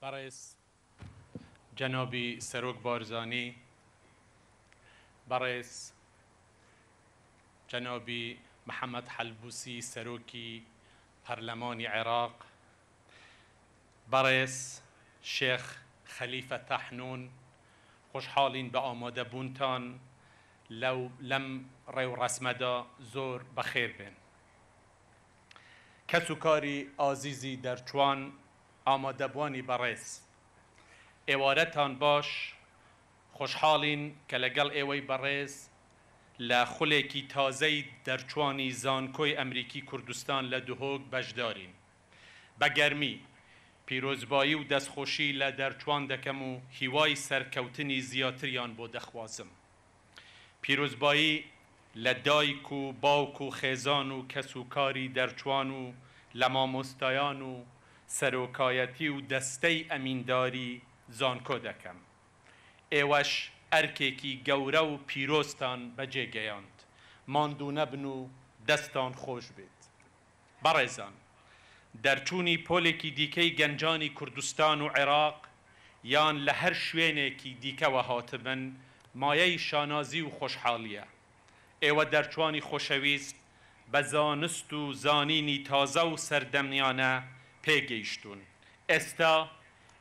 برای جنابی سروک بارزانی برای جنابی محمد حلبوسی سروکی پرلمان عراق برس شیخ خلیفه تحنون خوشحالین به آماده بونتان لو لم رو رسمدا زور بخیر بین کسوکاری عزیزی در چوان ئامادەبوانی بەڕێز ئێوارەتان باش خۆشحاڵین کە لەگەڵ ئێوەی بەڕێز لە خولێکی تازەی دەرچوانی زانکۆی ئەمریکی کوردستان لە دهۆک بەشدارین بە گەرمی پیرۆزبایی و دەستخۆشی لە دەرچوان دەکەم و هیوای سەرکەوتنی زیاتریان بۆ دەخوازم پیرۆزبایی لە دایک و باوک و خێزان و کەسوکاری دەرچوان و لە مامۆستایان و سەرۆکایەتی و دەستەی ئەمینداری زانکۆ دەکەم. ئێوەش ئەرکێکی گەورە و پیرۆستان بەجێگەیاند، ماندوو نەبن و دەستان خۆش بێت. بەڕێزان، دەرچوونی پۆلێکی دیکەی گەنجانی کوردستان و عێراق یان لە هەر شوێنێکی دیکەوە هاتبن مایەی شانازی و خۆشحاڵیە. ئێوە دەرچوانی خۆشەویست بە زانست و زانینی تازە و سەردەمیانە پێگەیشتون ئێستا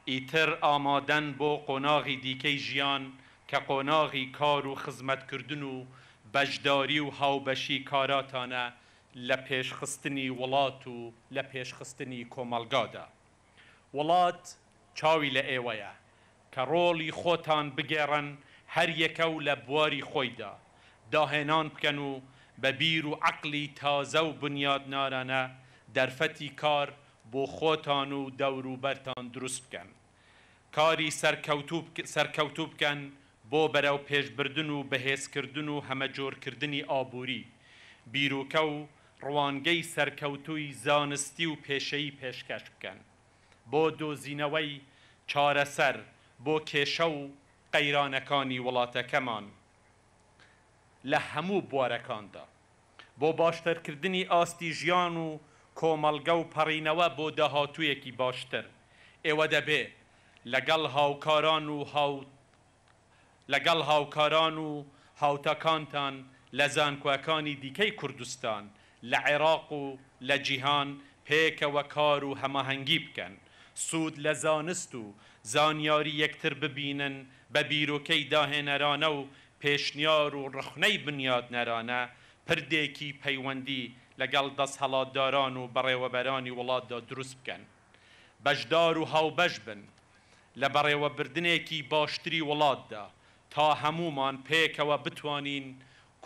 ئیتر ئامادەن بۆ قۆناغی دیکەی ژیان کە قۆناغی کار و خزمەتکردن و بەشداری و هاوبەشی کاراتانە لە پێشخستنی وڵات و لە پێشخستنی کۆمەلگادا وڵات چاوی لە ئێوەیە کە ڕۆڵی خۆتان بگێڕن هەر یەکە و لە بواری خۆیدا داهێنان بکەن و بە بیر و عقلی تازە و بنیاد نارانە دەرفەتی کار و بۆ خۆتان و دەوروبەرتان دروست بکەن کاری سەرکەوتو بکەن بۆ بەرەو پێشبردن و بەهێزکردن و هەمەجۆرکردنی ئابووری بیرروکە و ڕوانگەی سەرکەوتوی زانستی و پێشەیی پێشکەش بکەن بۆ دۆزینەوەی چارەسەر بۆ کێشە و قەیرانەکانی وڵاتەکەمان لە هەموو بوارەکاندا بۆ باشتەرکردنی ئاستی ژیان و کۆمەلگە و پەڕینەوە بۆ داهاتوویەکی باشتر ئێوە دەبێ لەگەڵ هاوکاران و لەگەڵ هاوکاران و هاوتەکانتان لە زانکۆەکانی دیکەی کوردستان لە عێراق و لە جیهان پێکەوە کار و هەماهەنگی بکەن سوود لە زانست و زانیاری یەکتر ببینن بە بیرۆکەی داهێنەرانە و پێشنیار و ڕخنەی بنیاد نەرانە پردێکی پەیوەندی لەگەڵ دەست هەڵاتداران و بەڕێوەبەرانی وڵاتدا دروست بکەن. بەشدار و هاوبەش بن لە بەڕێوەبردنێکی باشتری وڵاتدا تا هەمومان پێکەوە بتوانین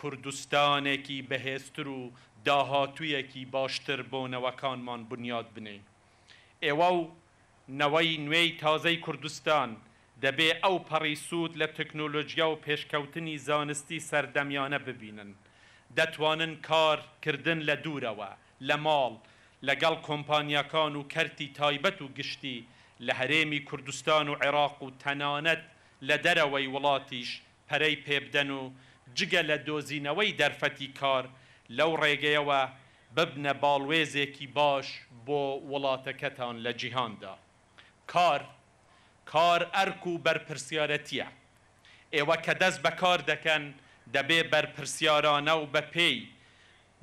کوردستانێکی بەهێزتر و داهاتوویەکی باشتر بۆ نەوەکانمان بنیاد بنێ. ئێوە و نەوەی نوێی تازەی کوردستان دەبێ ئەو پەڕی سوود لە تەکنۆلۆژیا و پێشکەوتنی زانستی سەردەمیانە ببینن. دەتوانن کارکردن لە دوورەوە لە ماڵ لەگەڵ کۆمپانیەکان و کەرتی تایبەت و گشتی لە هەرێمی کوردستان و عێراق و تەنانەت لە دەرەوەی وڵاتیش پەرەی پێبدەن و جگە لە دۆزینەوەی دەرفەتی کار لەو ڕێگەیەوە ببنە باڵوێزێکی باش بۆ وڵاتەکەتان لە جیهاندا. کار کار ئەرک و بەرپرسیارەتیە. ئێوە کە دەست بە کار دەکەن دەبێ بەرپرسیارانە و بە پێی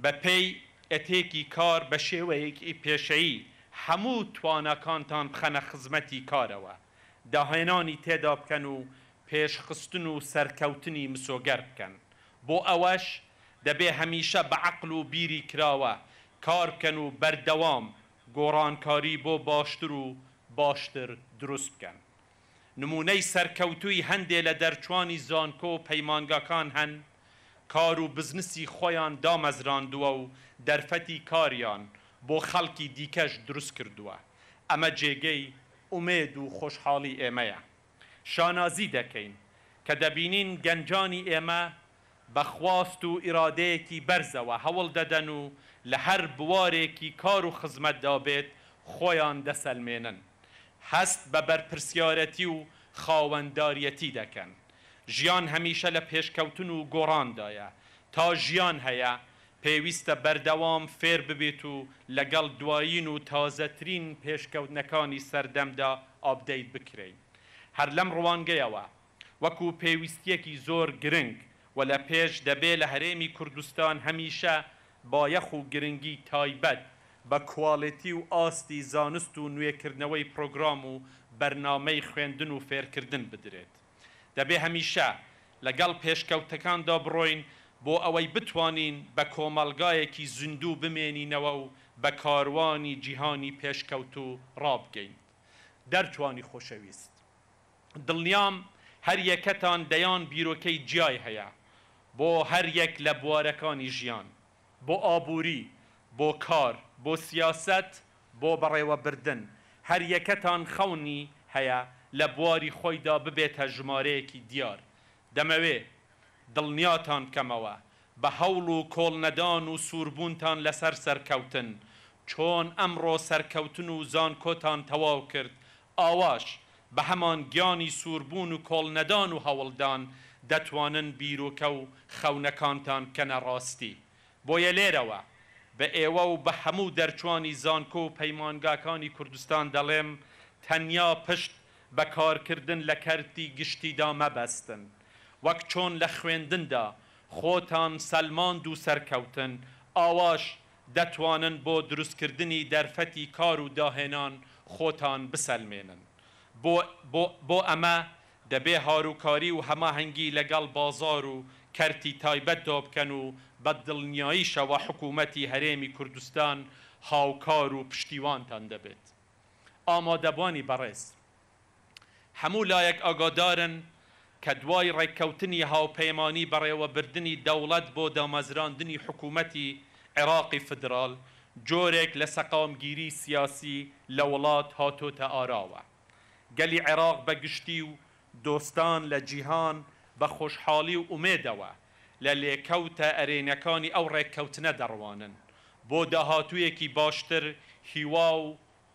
بە پێی ئەتێکی کار بە شێوەیەکی پێشەیی هەموو توانەکانتان بخەنە خزمەتی کارەوە داهێنانی تێدا بکەن و پێشخستن و سەرکەوتنی مسۆگەر بکەن بۆ ئەوەش دەبێ هەمیشە بە عقل و بیری کراوە کار بکەن و بەردەوام گۆڕانکاری بۆ باشتر و باشتر دروست بکەن نمونەی سەرکەوتوی هەندێ لە دەرچوانی زانکۆ و پەیمانگەکان هەن کار و بزنسی خۆیان دامەزراندووە و دەرفەتی کاریان بۆ خەڵکی دیکەش دروست کردووە ئەمە جێگەی ئومێد و خۆشحاڵی ئێمەیە شانازی دەکەین کە دەبینین گەنجانی ئێمە بەخواست و ئیرادەیەکی بەرزەوە هەوڵ دەدەن و لە هەر بوارێکی کار و خزمەتدا بێت خۆیان دەسەلمێنن هەست بە بەرپرسیارەتی و خاوەنددارەتی دەکەن ژیان هەمیشە لە پێشکەوتن و گۆڕاندایە تا ژیان هەیە پێویستە بەردەوام فێر ببێت و لەگەڵ دوایین و تازەترین پێشکەوتنەکانی سەردەمدا ئابدەیت بکرین هەر لەم ڕوانگەیەوە وەکو پێویستیەکی زۆر گرنگ و لە پێش دەبێت لە هەرێمی کوردستان هەمیشە با یەخ و گرنگی تایبەت بە کواڵێتی و ئاستی زانست و نوێکردنەوەی پرۆگرام و بەرنامەی خوێندن و فێرکردن بدرێت. دەبێ هەمیشە لەگەڵ پێشکەوتەکاندا بڕۆین بۆ ئەوەی بتوانین بە کۆمەلگایەکی زیندوو بمێنینەوە و بە کاروانی جیهانی پێشکەوت و ڕابگەین. دەرتوانی خۆشەویست. دڵنیام هەر یەکەتان دەیان بیرۆکەی جیای هەیە بۆ هەر یەک لە بوارەکانی ژیان، بۆ ئابووری، بۆ کار، بۆ سیاست بۆ بەڕێوەبردن هەر یەکەتان خەونی هەیە لە بواری خۆیدا ببێتە ژمارەیەکی دیار دەمەوێ دڵنیاتان کەمەوە بە هەوڵ و کۆڵنەدان و سووربوونتان لەسەر سەرکەوتن چۆن ئەمڕۆ سەرکەوتن و زان کۆتان تەواو کرد ئاواش بە هەمان گیانی سووربوون و کۆڵنەدان و هەوڵدان دەتوانن بیرۆکە و خەونەکانتان کەنە ڕاستی بۆیە لێرەوە بە ئێوە و بە هەموو دەرچوانی زانکۆ و پەیمانگاکانی کوردستان دەڵێم تەنیا پشت بەکارکردن لە کەرتی گشتیدا مەبەستن وەک چۆن لە خوێندندا خۆتان سەلماند و سەرکەوتن ئاواش دەتوانن بۆ دروستکردنی دەرفەتی کار و داهێنان خۆتان بسەلمێنن بۆ ئەمە دەبێ هاروکاری و هەماهەنگی لەگەڵ بازار و کەرتی تایبەت دۆ بکەن و بەدڵنیاییشەوە حکوومەتی هەرێمی کوردستان هاوکار و پشتیوانتان دەبێت. ئامادەبوانی بەڕێز. هەموو لایەک ئاگادارن کە دوای ڕێککەوتنی هاوپەیمانانی بەڕێوەبردننی دەوڵەت بۆ دامەزراندنی حکوومەتی عێراقی فدرال جۆرێک لە سەقامگیری سیاسی لە وڵات هاتۆتە ئاراوە. گەلی عێراق بەگشتی و دۆستان لە جیهان، بە خۆشحاڵی و ئومێدەوە لە لێکەوتە ئەرێنەکانی ئەو ڕێککەوتنە دەڕوانن بۆ داهاتوویەکی باشتر هیوا و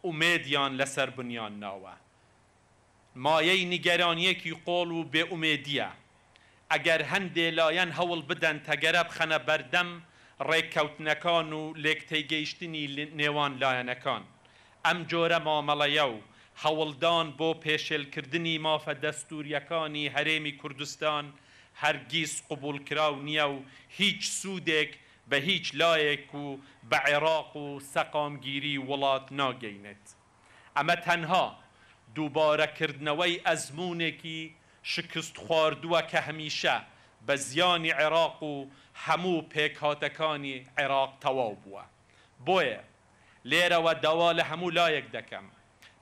ئومێدیان لەسەر بنیان ناوە مایەی نیگەرانیەکی قۆڵ و بێ ئومێدیە ئەگەر هەندێ لایەن هەوڵ بدەن تەگەرە بخەنە بەردەم ڕێککەوتنەکان و لێکتەیگەیشتنی نێوان لایەنەکان ئەم جۆرە مامەڵەیە و هەوڵدان بۆ پێشێلکردنی مافە دەستوریەکانی هەرێمی کوردستان هەرگیز قوبولکراو نییە و هیچ سوودێک بە هیچ لایەک و بە عێراق و سەقامگیری وڵات ناگەینێت. ئەمە تەنها دووبارەکردنەوەی ئەزمونێکی شکست خواردووە کە هەمیشە بە زیانی عێراق و هەموو پێکهاتەکانی عێراق تەواو بووە. بۆیە لێرەوە داوا لە هەموو لایەک دەکەم.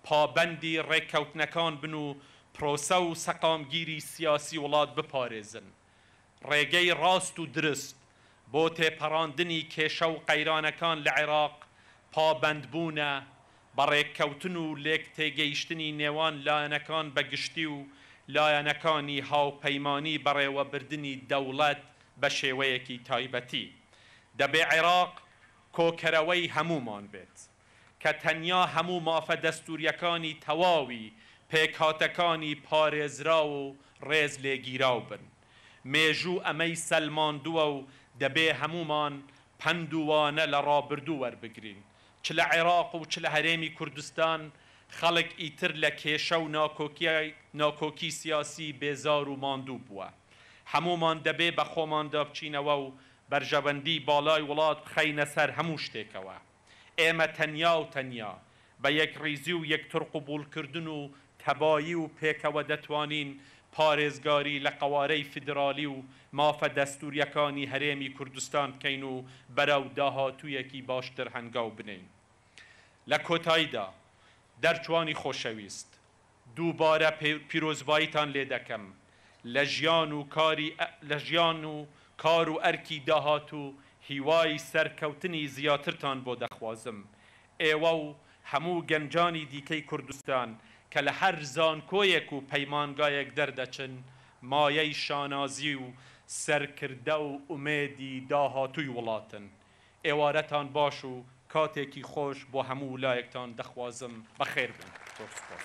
پابەندی ڕێککەوتنەکان بن و پرۆسە و سەقامگیری سیاسی وڵات بپارێزن. ڕێگەی ڕاست و درست بۆ تێپەڕاندنی کێشە و قەیرانەکان لە عێراق پابندبوونە بە ڕێککەوتن و لێک تێگەیشتنی نێوان لایەنەکان بەگشتی و لایەنەکانی هاوپەیمانانی بەڕێوەبردننی دەوڵەت بە شێوەیەکی تایبەتی. دەبێ عێراق کۆکەرەوەی هەمومان بێت. کە تەنیا هەموو مافە دەستوریەکانی تەواوی پێکهاتەکانی پارێزرا و ڕێز لێگیراو بن مێژوو ئەمەی سەلماندووە و دەبێ هەمومان پندوانە لە ڕابردوو وەربگرین چ لە عێراق و چ لە هەرێمی کوردستان خەڵک ئیتر لە کێشە و ناکۆکی سیاسی بێزار و ماندوو بووە هەمومان دەبێ بە خۆماندا بچینەوە و بەرژەبندی بالای وڵات خەینە سەر هەموو شتێکەوە ئێمە تەنیا و تەنیا بە یەک ریزی و یەک ترق و بولکردن و تەبایی و پێکەوە دەتوانین پارێزگاری لە قوارەی فدرالی و مافە دەستوریەکانی هەرێمی کوردستان بکەین و بەرەو داهاتوویەکی باشتر هەنگاو بنین. لە کۆتاییدا دەرچوانی خۆشەویست، دووبارە پیرۆزباییتان لێ دەکەم لە ژیان و کاری لە ژیان و کار و ئەرکی داهات و هیوای سەرکەوتنی زیاترتان بۆ دەخوازم ئێوە و هەموو گەنجانی دیکەی کوردستان کە لە هەر زانکۆیەک و پەیمانگایەک دەردەچن مایەی شانازی و سەرکردە و ئومێدی داهاتووی وڵاتن ئێوارەتان باش و کاتێکی خۆش بۆ هەموو ولایەکتان دەخوازم بەخێر بن.